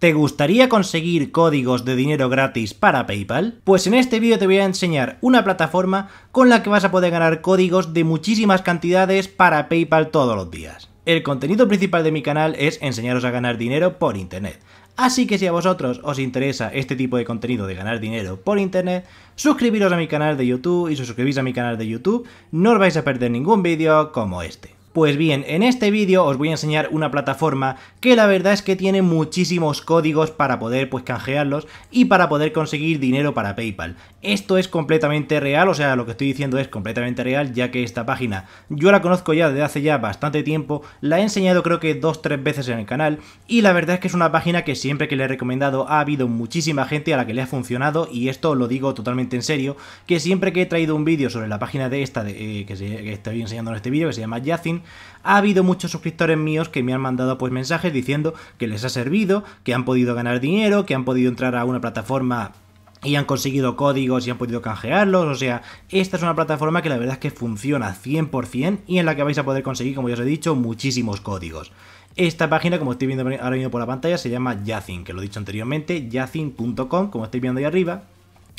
¿Te gustaría conseguir códigos de dinero gratis para PayPal? Pues en este vídeo te voy a enseñar una plataforma con la que vas a poder ganar códigos de muchísimas cantidades para PayPal todos los días. El contenido principal de mi canal es enseñaros a ganar dinero por Internet. Así que si a vosotros os interesa este tipo de contenido de ganar dinero por Internet, suscribiros a mi canal de YouTube y si os suscribís a mi canal de YouTube no os vais a perder ningún vídeo como este. Pues bien, en este vídeo os voy a enseñar una plataforma que la verdad es que tiene muchísimos códigos para poder pues canjearlos y para poder conseguir dinero para Paypal. Esto es completamente real, o sea, lo que estoy diciendo es completamente real ya que esta página yo la conozco ya desde hace ya bastante tiempo, la he enseñado creo que dos tres veces en el canal y la verdad es que es una página que siempre que le he recomendado ha habido muchísima gente a la que le ha funcionado y esto lo digo totalmente en serio, que siempre que he traído un vídeo sobre la página de esta eh, que, estoy enseñando en este vídeo que se llama Yacin, ha habido muchos suscriptores míos que me han mandado pues mensajes diciendo que les ha servido, que han podido ganar dinero, que han podido entrar a una plataforma y han conseguido códigos y han podido canjearlos. O sea, esta es una plataforma que la verdad es que funciona 100% y en la que vais a poder conseguir, como ya os he dicho, muchísimos códigos. Esta página, como estoy viendo ahora mismo por la pantalla, se llama Yacin, que lo he dicho anteriormente, yacin.com, como estáis viendo ahí arriba.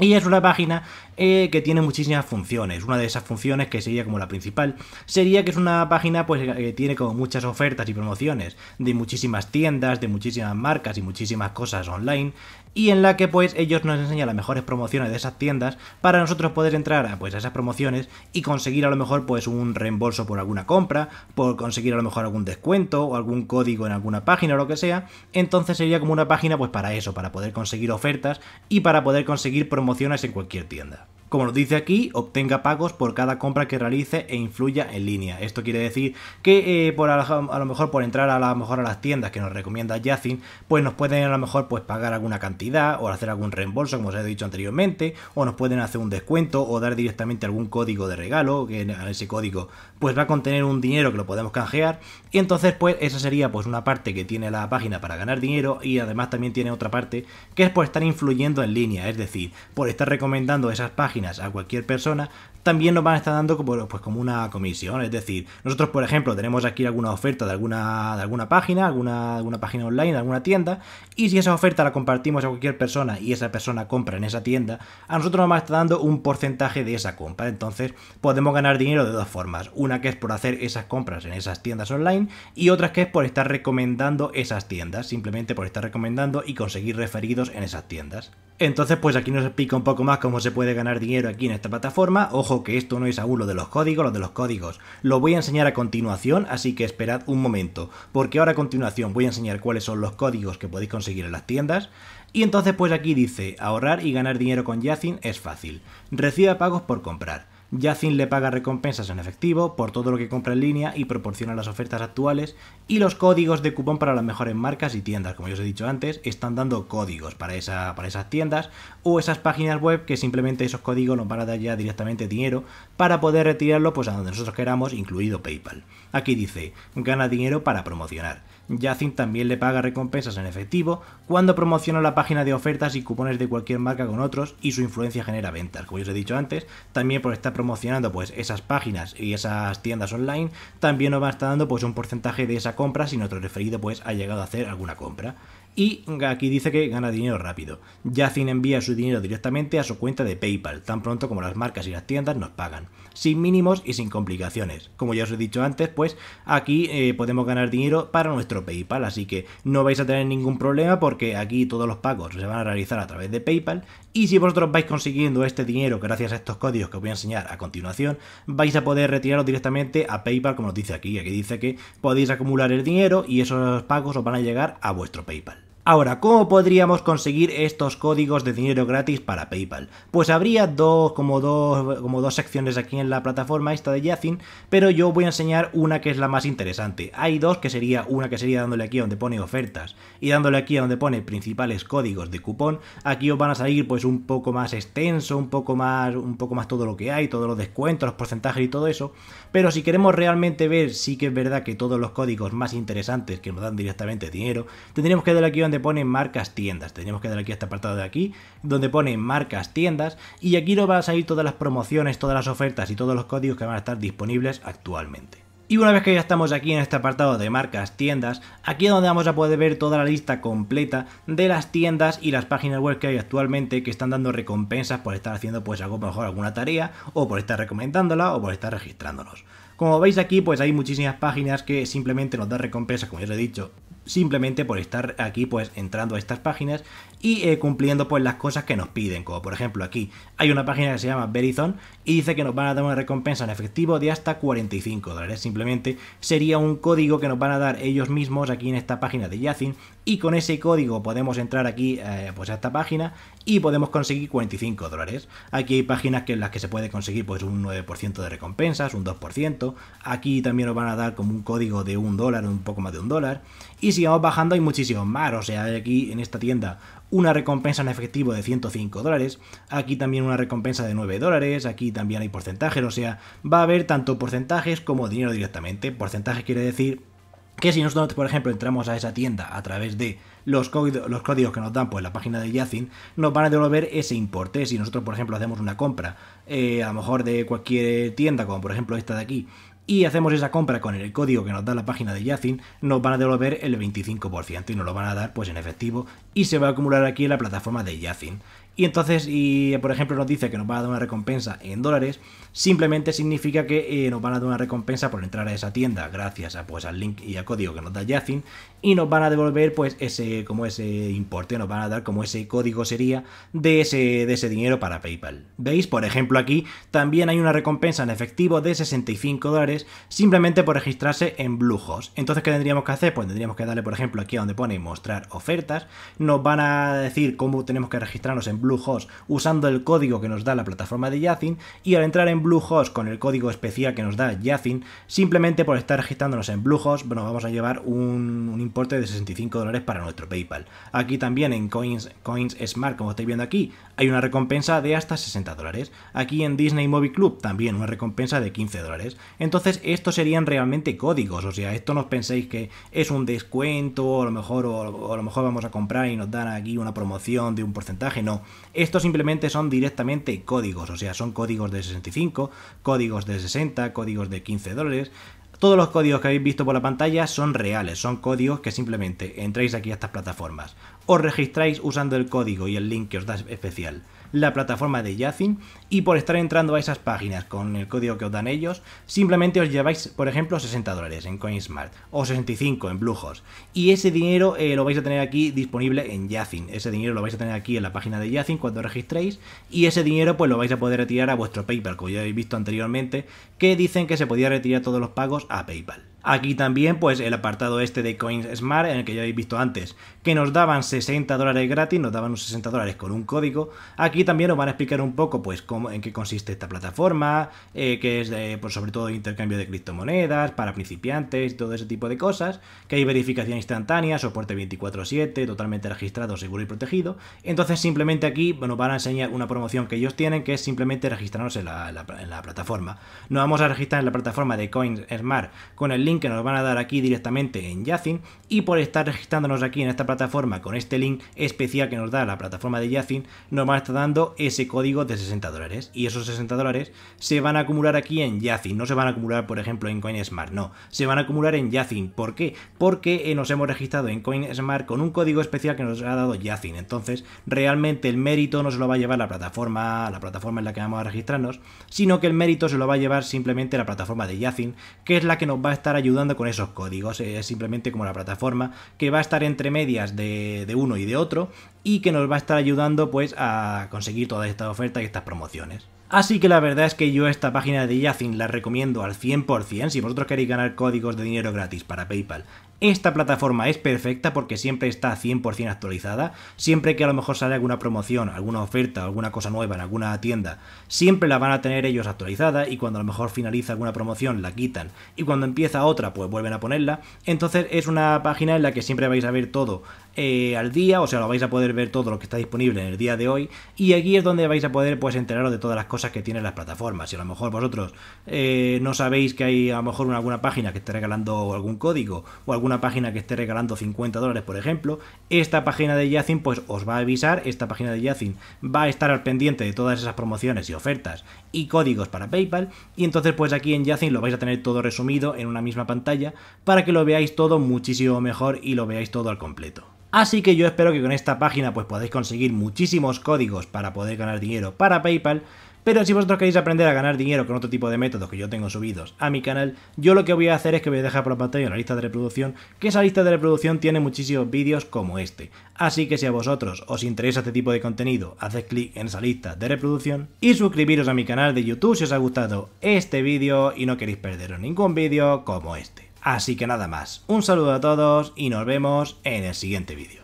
Y es una página eh, que tiene muchísimas funciones. Una de esas funciones, que sería como la principal, sería que es una página pues, eh, que tiene como muchas ofertas y promociones de muchísimas tiendas, de muchísimas marcas y muchísimas cosas online y en la que pues ellos nos enseñan las mejores promociones de esas tiendas para nosotros poder entrar a, pues, a esas promociones y conseguir a lo mejor pues un reembolso por alguna compra, por conseguir a lo mejor algún descuento o algún código en alguna página o lo que sea, entonces sería como una página pues para eso, para poder conseguir ofertas y para poder conseguir promociones en cualquier tienda como nos dice aquí, obtenga pagos por cada compra que realice e influya en línea. Esto quiere decir que eh, por a, lo, mejor por entrar a, lo mejor a las tiendas que nos recomienda Yacin, pues nos pueden a lo mejor pues pagar alguna cantidad o hacer algún reembolso, como os he dicho anteriormente, o nos pueden hacer un descuento o dar directamente algún código de regalo, que ese código pues va a contener un dinero que lo podemos canjear y entonces pues esa sería pues una parte que tiene la página para ganar dinero y además también tiene otra parte que es por pues, estar influyendo en línea, es decir, por estar recomendando esas páginas a cualquier persona, también nos van a estar dando como, pues, como una comisión. Es decir, nosotros, por ejemplo, tenemos aquí alguna oferta de alguna, de alguna página, alguna, alguna página online, alguna tienda, y si esa oferta la compartimos a cualquier persona y esa persona compra en esa tienda, a nosotros nos va a estar dando un porcentaje de esa compra. Entonces, podemos ganar dinero de dos formas. Una que es por hacer esas compras en esas tiendas online y otra que es por estar recomendando esas tiendas, simplemente por estar recomendando y conseguir referidos en esas tiendas. Entonces, pues aquí nos explica un poco más cómo se puede ganar dinero aquí en esta plataforma. Ojo que esto no es aún lo de los códigos, los de los códigos. Lo voy a enseñar a continuación, así que esperad un momento, porque ahora a continuación voy a enseñar cuáles son los códigos que podéis conseguir en las tiendas. Y entonces pues aquí dice, ahorrar y ganar dinero con Yacin es fácil. Reciba pagos por comprar. Yacin le paga recompensas en efectivo por todo lo que compra en línea y proporciona las ofertas actuales y los códigos de cupón para las mejores marcas y tiendas. Como ya os he dicho antes, están dando códigos para, para esas tiendas o esas páginas web que simplemente esos códigos nos van a dar ya directamente dinero para poder retirarlo pues a donde nosotros queramos, incluido PayPal. Aquí dice, gana dinero para promocionar. Yacin también le paga recompensas en efectivo cuando promociona la página de ofertas y cupones de cualquier marca con otros y su influencia genera ventas. Como ya os he dicho antes, también por estar promocionando pues esas páginas y esas tiendas online, también nos va a estar dando pues un porcentaje de esa compra si nuestro referido pues ha llegado a hacer alguna compra. Y aquí dice que gana dinero rápido. Yacin envía su dinero directamente a su cuenta de PayPal, tan pronto como las marcas y las tiendas nos pagan. Sin mínimos y sin complicaciones. Como ya os he dicho antes, pues aquí eh, podemos ganar dinero para nuestro PayPal, así que no vais a tener ningún problema porque aquí todos los pagos se van a realizar a través de PayPal. Y si vosotros vais consiguiendo este dinero gracias a estos códigos que os voy a enseñar a continuación, vais a poder retirarlo directamente a PayPal, como os dice aquí. Aquí dice que podéis acumular el dinero y esos pagos os van a llegar a vuestro PayPal. Ahora, ¿cómo podríamos conseguir estos códigos de dinero gratis para PayPal? Pues habría dos como, dos, como dos secciones aquí en la plataforma esta de Yacin, pero yo voy a enseñar una que es la más interesante. Hay dos que sería, una que sería dándole aquí donde pone ofertas y dándole aquí a donde pone principales códigos de cupón. Aquí os van a salir pues un poco más extenso, un poco más, un poco más todo lo que hay, todos los descuentos, los porcentajes y todo eso. Pero si queremos realmente ver, sí que es verdad que todos los códigos más interesantes que nos dan directamente dinero, tendríamos que darle aquí donde donde pone marcas tiendas. Tenemos que dar aquí a este apartado de aquí, donde pone marcas tiendas. Y aquí nos van a salir todas las promociones, todas las ofertas y todos los códigos que van a estar disponibles actualmente. Y una vez que ya estamos aquí en este apartado de marcas tiendas, aquí es donde vamos a poder ver toda la lista completa de las tiendas y las páginas web que hay actualmente que están dando recompensas por estar haciendo pues algo mejor alguna tarea o por estar recomendándola o por estar registrándonos. Como veis aquí pues hay muchísimas páginas que simplemente nos dan recompensas como ya os he dicho simplemente por estar aquí pues entrando a estas páginas y eh, cumpliendo pues las cosas que nos piden como por ejemplo aquí hay una página que se llama Verizon y dice que nos van a dar una recompensa en efectivo de hasta 45 dólares simplemente sería un código que nos van a dar ellos mismos aquí en esta página de Yacin y con ese código podemos entrar aquí eh, pues a esta página y podemos conseguir 45 dólares aquí hay páginas que en las que se puede conseguir pues un 9% de recompensas un 2% aquí también nos van a dar como un código de un dólar un poco más de un dólar y y si bajando hay muchísimo más, o sea, hay aquí en esta tienda una recompensa en efectivo de 105 dólares, aquí también una recompensa de 9 dólares, aquí también hay porcentajes, o sea, va a haber tanto porcentajes como dinero directamente. Porcentaje quiere decir que si nosotros, por ejemplo, entramos a esa tienda a través de los, códigos, los códigos que nos dan pues, la página de Yacin, nos van a devolver ese importe. Si nosotros, por ejemplo, hacemos una compra, eh, a lo mejor de cualquier tienda, como por ejemplo esta de aquí, y hacemos esa compra con el código que nos da la página de Yacin, nos van a devolver el 25% y nos lo van a dar pues en efectivo y se va a acumular aquí en la plataforma de Yacin. Y entonces, y por ejemplo, nos dice que nos va a dar una recompensa en dólares, simplemente significa que eh, nos van a dar una recompensa por entrar a esa tienda, gracias a, pues, al link y al código que nos da Yacin y nos van a devolver pues ese, como ese importe, nos van a dar como ese código sería de ese, de ese dinero para PayPal. ¿Veis? Por ejemplo, aquí también hay una recompensa en efectivo de 65 dólares simplemente por registrarse en Bluehost. Entonces, ¿qué tendríamos que hacer? Pues tendríamos que darle, por ejemplo, aquí a donde pone mostrar ofertas, nos van a decir cómo tenemos que registrarnos en Bluehost usando el código que nos da la plataforma de Yacin y al entrar en Bluehost con el código especial que nos da Yacin, simplemente por estar registrándonos en Bluehost, nos vamos a llevar un, importe de 65 dólares para nuestro PayPal. Aquí también en Coins, Coins Smart, como estáis viendo aquí, hay una recompensa de hasta 60 dólares. Aquí en Disney Movie Club también una recompensa de 15 dólares. Entonces, estos serían realmente códigos, o sea, esto no penséis que es un descuento, a lo mejor, o a lo mejor vamos a comprar y nos dan aquí una promoción de un porcentaje, no. Estos simplemente son directamente códigos, o sea, son códigos de 65, códigos de 60, códigos de 15 dólares. Todos los códigos que habéis visto por la pantalla son reales, son códigos que simplemente entráis aquí a estas plataformas. Os registráis usando el código y el link que os da especial la plataforma de Yacin y por estar entrando a esas páginas con el código que os dan ellos, simplemente os lleváis, por ejemplo, 60 dólares en CoinSmart o 65 en Bluehost y ese dinero eh, lo vais a tener aquí disponible en Yacin. Ese dinero lo vais a tener aquí en la página de Yacin cuando registréis y ese dinero pues lo vais a poder retirar a vuestro PayPal, como ya habéis visto anteriormente, que dicen que se podía retirar todos los pagos a PayPal. Aquí también, pues el apartado este de Coins Smart, en el que ya habéis visto antes, que nos daban 60 dólares gratis, nos daban unos 60 dólares con un código. Aquí también os van a explicar un poco, pues, cómo, en qué consiste esta plataforma, eh, que es de, pues, sobre todo intercambio de criptomonedas para principiantes y todo ese tipo de cosas. Que hay verificación instantánea, soporte 24-7, totalmente registrado, seguro y protegido. Entonces, simplemente aquí nos bueno, van a enseñar una promoción que ellos tienen, que es simplemente registrarnos en la, plataforma. Nos vamos a registrar en la plataforma de Coins Smart con el link que nos van a dar aquí directamente en Yacin y por estar registrándonos aquí en esta plataforma con este link especial que nos da la plataforma de Yacin, nos va a estar dando ese código de 60 dólares y esos 60 dólares se van a acumular aquí en Yacin, no se van a acumular por ejemplo en CoinSmart, no, se van a acumular en Yacin, ¿por qué? Porque eh, nos hemos registrado en CoinSmart con un código especial que nos ha dado Yacin, entonces realmente el mérito no se lo va a llevar la plataforma, la plataforma en la que vamos a registrarnos, sino que el mérito se lo va a llevar simplemente la plataforma de Yacin, que es la que nos va a estar ayudando con esos códigos. Eh, es simplemente como la plataforma que va a estar entre medias de, uno y de otro y que nos va a estar ayudando pues a conseguir todas estas ofertas y estas promociones. Así que la verdad es que yo esta página de Yacin la recomiendo al 100% si vosotros queréis ganar códigos de dinero gratis para PayPal esta plataforma es perfecta porque siempre está 100% actualizada. Siempre que a lo mejor sale alguna promoción, alguna oferta, alguna cosa nueva en alguna tienda, siempre la van a tener ellos actualizada y cuando a lo mejor finaliza alguna promoción la quitan y cuando empieza otra pues vuelven a ponerla. Entonces es una página en la que siempre vais a ver todo eh, al día, o sea, lo vais a poder ver todo lo que está disponible en el día de hoy y aquí es donde vais a poder pues enteraros de todas las cosas que tienen las plataformas. Si a lo mejor vosotros eh, no sabéis que hay a lo mejor alguna página que está regalando algún código o alguna una página que esté regalando 50 dólares, por ejemplo, esta página de Yacin pues os va a avisar, esta página de Yacin va a estar al pendiente de todas esas promociones y ofertas y códigos para PayPal y entonces pues aquí en Yacin lo vais a tener todo resumido en una misma pantalla para que lo veáis todo muchísimo mejor y lo veáis todo al completo. Así que yo espero que con esta página pues podáis conseguir muchísimos códigos para poder ganar dinero para PayPal pero si vosotros queréis aprender a ganar dinero con otro tipo de métodos que yo tengo subidos a mi canal, yo lo que voy a hacer es que voy a dejar por la pantalla la lista de reproducción, que esa lista de reproducción tiene muchísimos vídeos como este. Así que si a vosotros os interesa este tipo de contenido, haced clic en esa lista de reproducción y suscribiros a mi canal de YouTube si os ha gustado este vídeo y no queréis perderos ningún vídeo como este. Así que nada más, un saludo a todos y nos vemos en el siguiente vídeo.